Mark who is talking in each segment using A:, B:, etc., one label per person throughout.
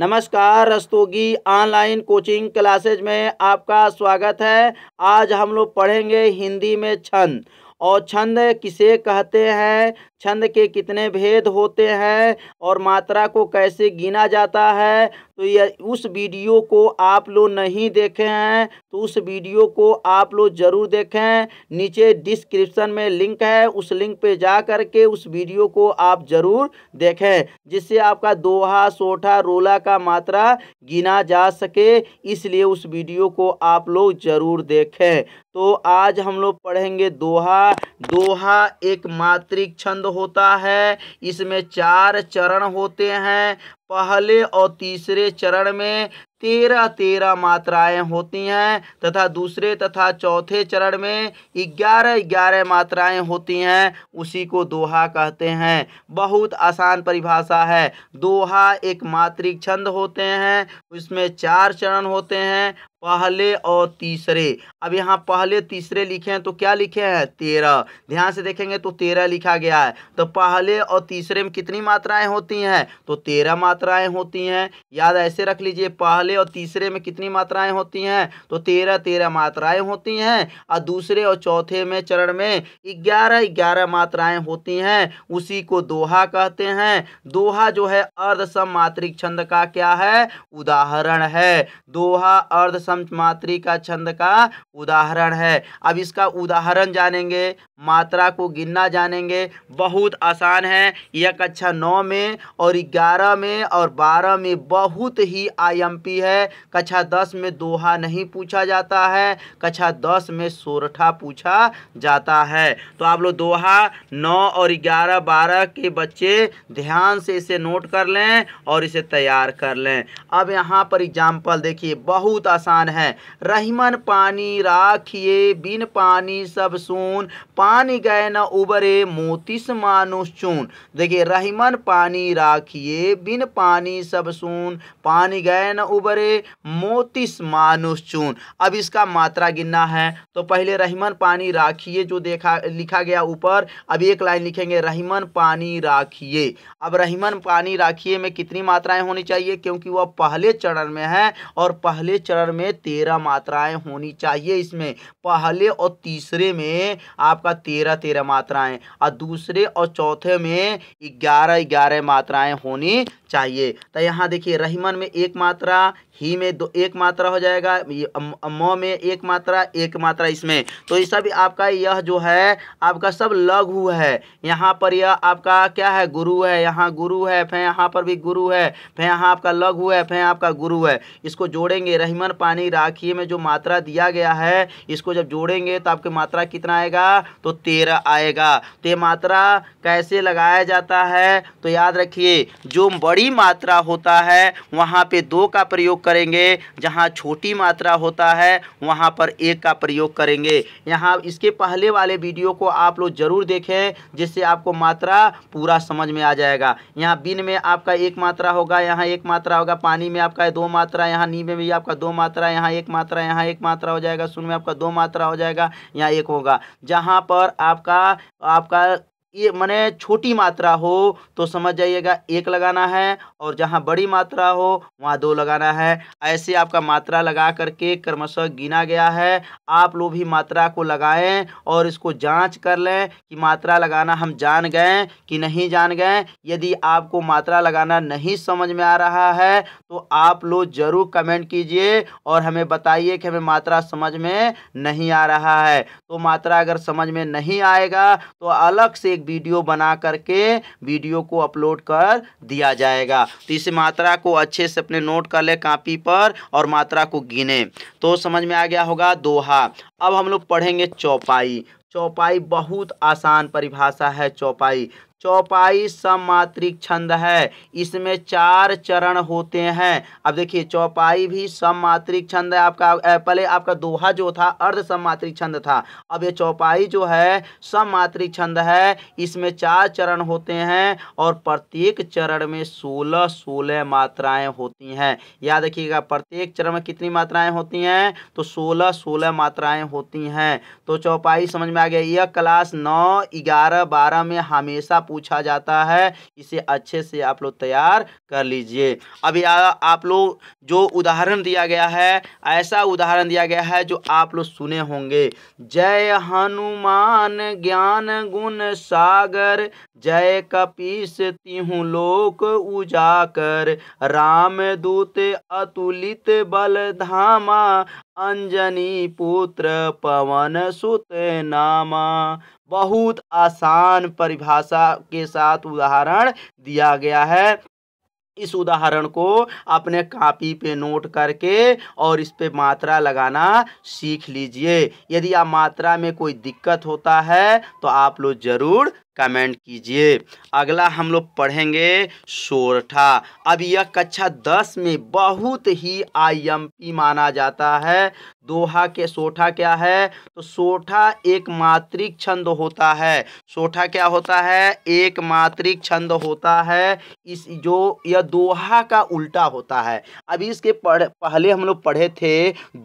A: नमस्कार Rastogi online coaching classes में आपका स्वागत है आज हम लोग पढ़ेंगे हिंदी में छंद और छंद किसे कहते हैं छंद के कितने भेद होते हैं और मात्रा को कैसे गिना जाता है तो ये उस वीडियो को आप लोग नहीं देखे हैं तो उस वीडियो को आप लोग ज़रूर देखें नीचे डिस्क्रिप्शन में लिंक है उस लिंक पे जा कर के उस वीडियो को आप ज़रूर देखें जिससे आपका दोहा सोठा रोला का मात्रा गिना जा सके इसलिए उस वीडियो को आप लोग ज़रूर देखें तो आज हम लोग पढ़ेंगे दोहा दोहा एक मात्रिक छंद होता है इसमें चार चरण होते हैं पहले और तीसरे चरण में तेरह तेरह मात्राएं होती हैं तथा दूसरे तथा चौथे चरण में ग्यारह ग्यारह मात्राएं होती हैं उसी को दोहा कहते हैं बहुत आसान परिभाषा है दोहा एक मात्रिक छंद होते हैं उसमें चार चरण होते हैं पहले और तीसरे अब यहाँ पहले तीसरे लिखे हैं तो क्या लिखे हैं तेरह ध्यान से देखेंगे तो तेरह लिखा गया है तो पहले और तीसरे में कितनी मात्राएं होती हैं तो तेरह मात्रा मात्राएं होती हैं याद ऐसे रख लीजिए पहले और तीसरे में कितनी मात्राएं होती हैं तो तेरह तेरह मात्राएं होती हैं और दूसरे और चौथे में चरण में ग्यारह ग्यारह मात्राएं होती हैं उसी को दोहा कहते हैं दोहा जो है मात्रिक छंद का क्या है उदाहरण है दोहा मात्रिक का छंद का उदाहरण है अब इसका उदाहरण जानेंगे मात्रा को गिनना जानेंगे बहुत आसान है यह कक्षा अच्छा नौ में और ग्यारह में और बारह में बहुत ही आईएमपी है कक्षा दस में दोहा नहीं पूछा जाता है कक्षा दस में सोरठा पूछा जाता है तो आप लोग दोहा नौ और ग्यारह बारह के बच्चे ध्यान से इसे नोट कर लें और इसे तैयार कर लें अब यहाँ पर एग्जाम्पल देखिए बहुत आसान है रहीमन पानी राखिए बिन पानी सब सुन पानी गए न उबरे मोतिस मानुष चून देखिए रहीमन पानी राखिए बिन पानी सब सुन पानी गए न उबरे मोतिस मानुस चून अब इसका मात्रा गिनना है तो पहले रहीमन पानी राखिए जो देखा लिखा गया ऊपर अब एक लाइन लिखेंगे रहीमन पानी राखिए अब रहीमन पानी राखिए में कितनी मात्राएं होनी चाहिए क्योंकि वह पहले चरण में है और पहले चरण में तेरह मात्राएं होनी चाहिए इसमें पहले और तीसरे में आपका तेरह तेरह मात्राएं और दूसरे और चौथे में ग्यारह ग्यारह मात्राएं होनी चाहिए चाहिए तो यहाँ देखिए रहीमन में एक मात्रा ही में दो एक मात्रा हो जाएगा म में एक मात्रा एक मात्रा इसमें तो ये सब आपका यह जो है आपका सब लघु है यहाँ पर यह आपका क्या है गुरु है यहाँ गुरु है फिर यहाँ पर भी गुरु है फिर यहाँ आपका लघु है फिर आपका गुरु है इसको जोड़ेंगे रहीमन पानी राखी में जो मात्रा दिया गया है इसको जब जोड़ेंगे तो आपकी मात्रा कितना आएगा तो तेरह आएगा तो ये मात्रा कैसे लगाया जाता है तो याद रखिए जो बड़ी बड़ी मात्रा होता है वहाँ पे दो का प्रयोग करेंगे जहाँ छोटी मात्रा होता है वहाँ पर एक का प्रयोग करेंगे यहाँ इसके पहले वाले वीडियो को आप लोग ज़रूर देखें जिससे आपको मात्रा पूरा समझ में आ जाएगा यहाँ बिन में आपका एक मात्रा होगा यहाँ एक मात्रा होगा पानी में आपका दो मात्रा यहाँ नीबे में भी आपका दो मात्रा यहाँ एक मात्रा यहाँ एक मात्रा हो जाएगा सुन में आपका दो मात्रा हो जाएगा यहाँ एक होगा जहाँ पर आपका आपका ये मने छोटी मात्रा हो तो समझ जाइएगा एक लगाना है और जहाँ बड़ी मात्रा हो वहाँ दो लगाना है ऐसे आपका मात्रा लगा करके क्रमशः गिना गया है आप लोग भी मात्रा को लगाएं और इसको जांच कर लें कि मात्रा लगाना हम जान गए कि नहीं जान गए यदि आपको मात्रा लगाना नहीं समझ में आ रहा है तो आप लोग ज़रूर कमेंट कीजिए और हमें बताइए कि हमें मात्रा समझ में नहीं आ रहा है तो मात्रा अगर समझ में नहीं आएगा तो अलग से एक वीडियो बना करके वीडियो को अपलोड कर दिया जाएगा तो इस मात्रा को अच्छे से अपने नोट कर ले कापी पर और मात्रा को गिने तो समझ में आ गया होगा दोहा अब हम लोग पढ़ेंगे चौपाई चौपाई बहुत आसान परिभाषा है चौपाई चौपाई सममात्रिक छंद है इसमें चार चरण होते हैं अब देखिए चौपाई भी सममात्रिक छंद है आपका पहले आपका दोहा जो था अर्ध सममात्रिक छंद था अब ये चौपाई जो है सममात्रिक छंद है इसमें चार चरण होते हैं और प्रत्येक चरण में सोलह सोलह मात्राएं होती हैं याद रखिएगा प्रत्येक चरण में कितनी मात्राएं होती हैं तो सोलह सोलह मात्राएं होती हैं तो चौपाई समझ में आ गया यह क्लास नौ ग्यारह बारह में हमेशा पूछा जाता है इसे अच्छे से आप लोग तैयार कर लीजिए अब आप लोग जो उदाहरण दिया गया है ऐसा उदाहरण दिया गया है जो आप लोग सुने होंगे जय हनुमान ज्ञान गुण सागर जय कपीस तिहु लोक उजाकर रामदूत अतुलित बल धामा अंजनी पुत्र पवन सुत नामा बहुत आसान परिभाषा के साथ उदाहरण दिया गया है इस उदाहरण को अपने कापी पे नोट करके और इस पे मात्रा लगाना सीख लीजिए यदि आप मात्रा में कोई दिक्कत होता है तो आप लोग ज़रूर कमेंट कीजिए अगला हम लोग पढ़ेंगे सोरठा अब यह कक्षा दस में बहुत ही आईएमपी माना जाता है दोहा के सोठा क्या है तो सोठा एक मात्रिक छंद होता है सोठा क्या होता है एक मात्रिक छंद होता है इस जो यह दोहा का उल्टा होता है अब इसके पढ़ पहले हम लोग पढ़े थे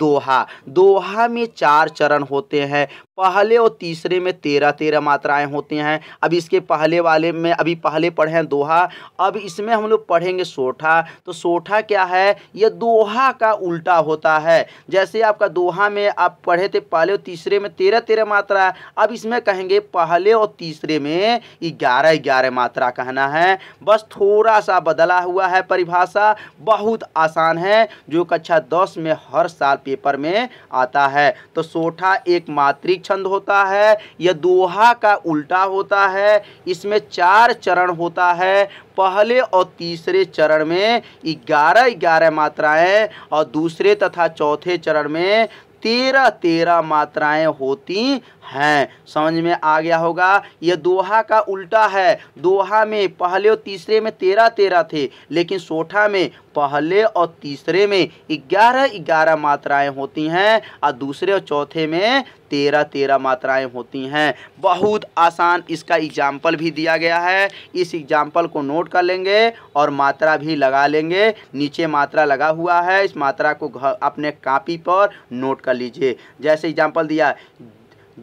A: दोहा दोहा में चार चरण होते हैं पहले और तीसरे में तेरह तेरह मात्राएं होती हैं अब इसके पहले वाले में अभी पहले पढ़े हैं दोहा अब इसमें हम लोग पढ़ेंगे सोठा तो सोठा क्या है यह दोहा का उल्टा होता है जैसे आपका दोहा में आप पढ़े थे पहले और तीसरे में तेरह तेरह मात्रा है अब इसमें कहेंगे पहले और तीसरे में ग्यारह ग्यारह मात्रा कहना है बस थोड़ा सा बदला हुआ है परिभाषा बहुत आसान है जो कक्षा दस में हर साल पेपर में आता है तो सोठा एक मात्रिक छंद होता है यह दोहा का उल्टा होता है इसमें चार चरण होता है पहले और तीसरे चरण में ग्यारह ग्यारह मात्राएं और दूसरे तथा चौथे चरण में तेरह तेरह मात्राएं होती हैं समझ में आ गया होगा यह दोहा का उल्टा है दोहा में पहले और तीसरे में तेरह तेरह थे लेकिन सोठा में पहले और तीसरे में ग्यारह ग्यारह मात्राएं होती हैं और दूसरे और चौथे में तेरह तेरह मात्राएं होती हैं बहुत आसान इसका एग्जाम्पल भी दिया गया है इस एग्जाम्पल को नोट कर लेंगे और मात्रा भी लगा लेंगे नीचे मात्रा लगा हुआ है इस मात्रा को घर अपने कापी पर नोट कर लीजिए जैसे एग्जाम्पल दिया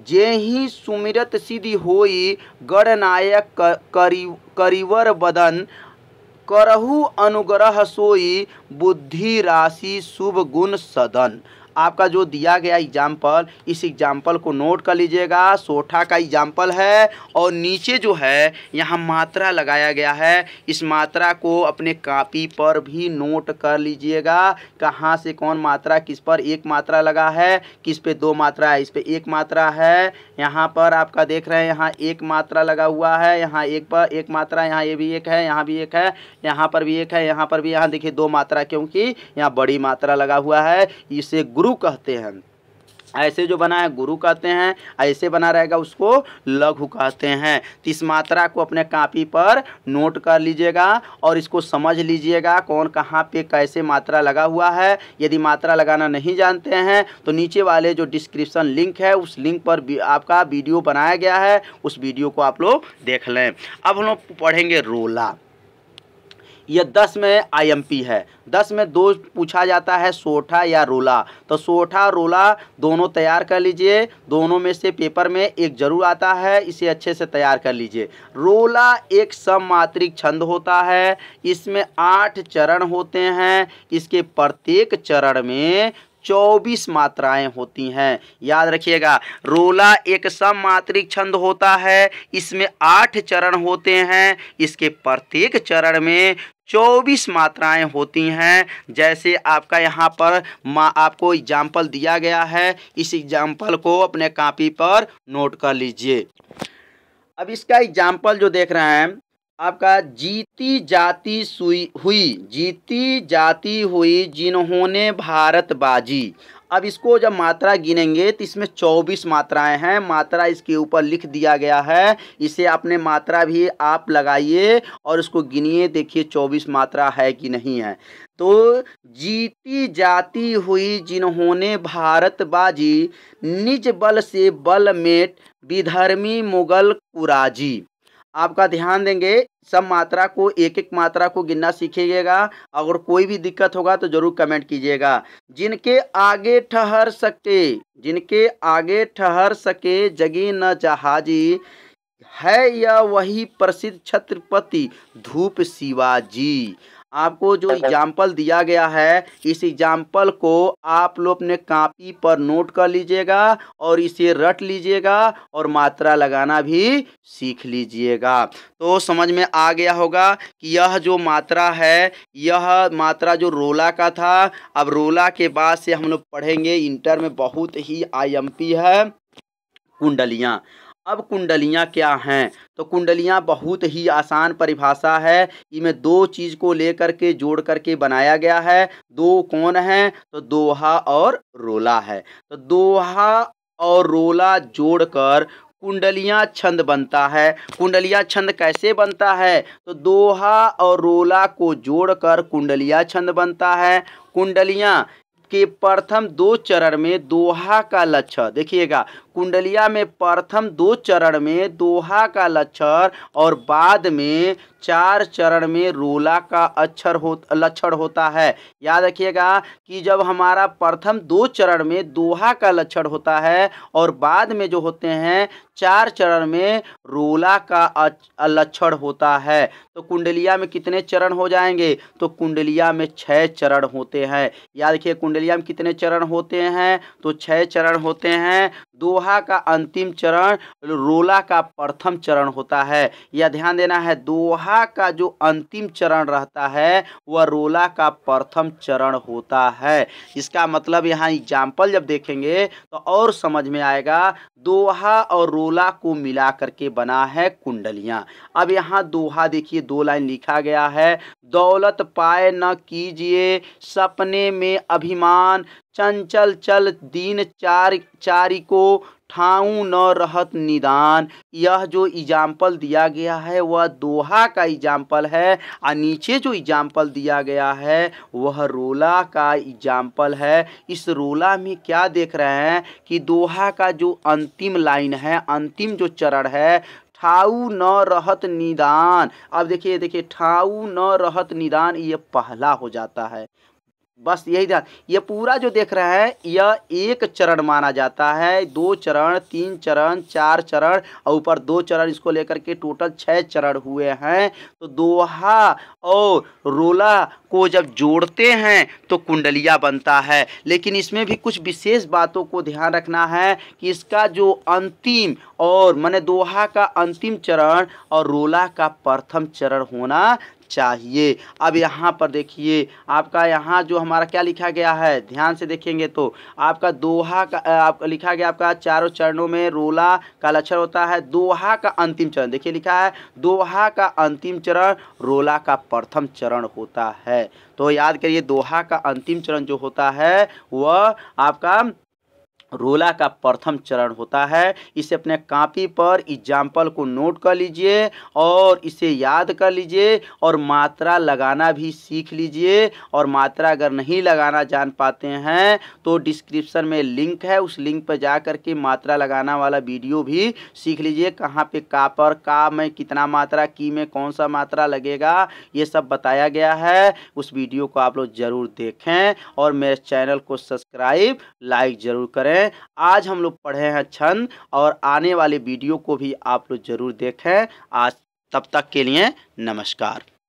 A: जे ही सुमिरत सिद्धि होई गणनायक करी करीवर बदन करहु अनुग्रह सोई बुद्धि राशि शुभ गुण सदन आपका जो दिया गया एग्जाम्पल इस एग्जाम्पल को नोट कर लीजिएगा सोठा का एग्जाम्पल है और नीचे जो है यहाँ मात्रा लगाया गया है इस मात्रा को अपने कापी पर भी नोट कर लीजिएगा कहाँ से कौन मात्रा किस पर एक मात्रा लगा है किस पे दो मात्रा है इस पे एक मात्रा है यहाँ पर आपका देख रहे हैं यहाँ एक मात्रा लगा हुआ है यहाँ एक पर एक मात्रा यहाँ ये भी एक है यहाँ भी एक है यहाँ पर भी एक है यहाँ पर भी यहाँ देखिए दो मात्रा क्योंकि यहाँ बड़ी मात्रा लगा हुआ है इसे गुरु कहते हैं ऐसे जो बना है गुरु कहते हैं ऐसे बना रहेगा उसको लघु कहते हैं तो इस मात्रा को अपने कापी पर नोट कर लीजिएगा और इसको समझ लीजिएगा कौन कहाँ पे कैसे मात्रा लगा हुआ है यदि मात्रा लगाना नहीं जानते हैं तो नीचे वाले जो डिस्क्रिप्शन लिंक है उस लिंक पर आपका वीडियो बनाया गया है उस वीडियो को आप लोग देख लें अब हम लोग पढ़ेंगे रोला यह दस में आईएमपी है दस में दो पूछा जाता है सोठा या रोला तो सोठा रोला दोनों तैयार कर लीजिए दोनों में से पेपर में एक जरूर आता है इसे अच्छे से तैयार कर लीजिए रोला एक सममात्रिक छंद होता है इसमें आठ चरण होते हैं इसके प्रत्येक चरण में चौबीस मात्राएं होती हैं याद रखिएगा रोला एक सममात्रिक छंद होता है इसमें आठ चरण होते हैं इसके प्रत्येक चरण में चौबीस मात्राएं होती हैं जैसे आपका यहाँ पर माँ आपको एग्जाम्पल दिया गया है इस एग्जाम्पल को अपने कापी पर नोट कर लीजिए अब इसका एग्जाम्पल जो देख रहे हैं आपका जीती जाती सुई हुई जीती जाती हुई जिन्होंने भारत बाजी अब इसको जब मात्रा गिनेंगे तो इसमें 24 मात्राएं हैं मात्रा इसके ऊपर लिख दिया गया है इसे अपने मात्रा भी आप लगाइए और इसको गिनिए देखिए 24 मात्रा है कि नहीं है तो जीती जाती हुई जिन्होंने भारत बाजी निज बल से बल मेट विधर्मी मुगल कुराजी आपका ध्यान देंगे सब मात्रा को एक एक मात्रा को गिनना सीखिएगा अगर कोई भी दिक्कत होगा तो ज़रूर कमेंट कीजिएगा जिनके आगे ठहर सके जिनके आगे ठहर सके जगी न जहाजी है या वही प्रसिद्ध छत्रपति धूप शिवाजी आपको जो एग्जाम्पल दिया गया है इस एग्जाम्पल को आप लोग अपने कापी पर नोट कर लीजिएगा और इसे रट लीजिएगा और मात्रा लगाना भी सीख लीजिएगा तो समझ में आ गया होगा कि यह जो मात्रा है यह मात्रा जो रोला का था अब रोला के बाद से हम लोग पढ़ेंगे इंटर में बहुत ही आईएमपी है कुंडलियाँ अब कुंडलियाँ क्या हैं तो कुंडलियाँ बहुत ही आसान परिभाषा है इनमें दो चीज़ को लेकर के जोड़ करके बनाया गया है दो कौन हैं तो दोहा और रोला है तो दोहा और रोला जोड़कर कुंडलियाँ छंद बनता है कुंडलियाँ छंद कैसे बनता है तो दोहा और रोला को जोड़कर कुंडलियाँ छंद बनता है कुंडलियाँ के प्रथम दो चरण में दोहा का लक्षण देखिएगा कुंडलिया में प्रथम दो चरण में दोहा का लक्षण और बाद में चार चरण में रोला का अक्षर हो लक्षण होता है याद रखिएगा कि जब हमारा प्रथम दो चरण में दोहा का लक्षण होता है और बाद में जो होते हैं चार चरण में रोला का लक्षण होता है तो कुंडलिया में कितने चरण हो जाएंगे तो कुंडलिया में छः चरण होते हैं याद रखिए कुंडलिया में कितने चरण होते हैं तो छः चरण होते हैं दोहा का अंतिम चरण रोला का प्रथम चरण होता है यह ध्यान देना है दोहा का जो अंतिम चरण रहता है वह रोला का प्रथम चरण होता है इसका मतलब यहाँ एग्जाम्पल जब देखेंगे तो और समझ में आएगा दोहा और रोला को मिला करके बना है कुंडलियाँ अब यहाँ दोहा देखिए दो लाइन लिखा गया है दौलत पाए न कीजिए सपने में अभिमान चंचल चल दिन चार चारी को ठाऊ न रहत निदान यह जो एग्जाम्पल दिया गया है वह दोहा का एग्जाम्पल है और नीचे जो एग्जाम्पल दिया गया है वह रोला का एग्जाम्पल है इस रोला में क्या देख रहे हैं कि दोहा का जो अंतिम लाइन है अंतिम जो चरण है ठाऊ न रहत निदान अब देखिए देखिए ठाऊ न रहत निदान ये पहला हो जाता है बस यही ध्यान ये पूरा जो देख रहे हैं यह एक चरण माना जाता है दो चरण तीन चरण चार चरण और ऊपर दो चरण इसको लेकर के टोटल छः चरण हुए हैं तो दोहा और रोला को जब जोड़ते हैं तो कुंडलिया बनता है लेकिन इसमें भी कुछ विशेष बातों को ध्यान रखना है कि इसका जो अंतिम और मैंने दोहा का अंतिम चरण और रोला का प्रथम चरण होना चाहिए अब यहाँ पर देखिए आपका यहाँ जो हमारा क्या लिखा गया है ध्यान से देखेंगे तो आपका दोहा का आप लिखा गया आपका चारों चरणों में रोला का लक्षण होता है दोहा का अंतिम चरण देखिए लिखा है दोहा का अंतिम चरण रोला का प्रथम चरण होता है तो याद करिए दोहा का अंतिम चरण जो होता है वह आपका रोला का प्रथम चरण होता है इसे अपने कापी पर एग्जाम्पल को नोट कर लीजिए और इसे याद कर लीजिए और मात्रा लगाना भी सीख लीजिए और मात्रा अगर नहीं लगाना जान पाते हैं तो डिस्क्रिप्शन में लिंक है उस लिंक पर जा कर के मात्रा लगाना वाला वीडियो भी सीख लीजिए कहाँ पे का पर का में कितना मात्रा की में कौन सा मात्रा लगेगा ये सब बताया गया है उस वीडियो को आप लोग ज़रूर देखें और मेरे चैनल को सब्सक्राइब लाइक ज़रूर करें हैं आज हम लोग पढ़े हैं छंद और आने वाले वीडियो को भी आप लोग जरूर देखें आज तब तक के लिए नमस्कार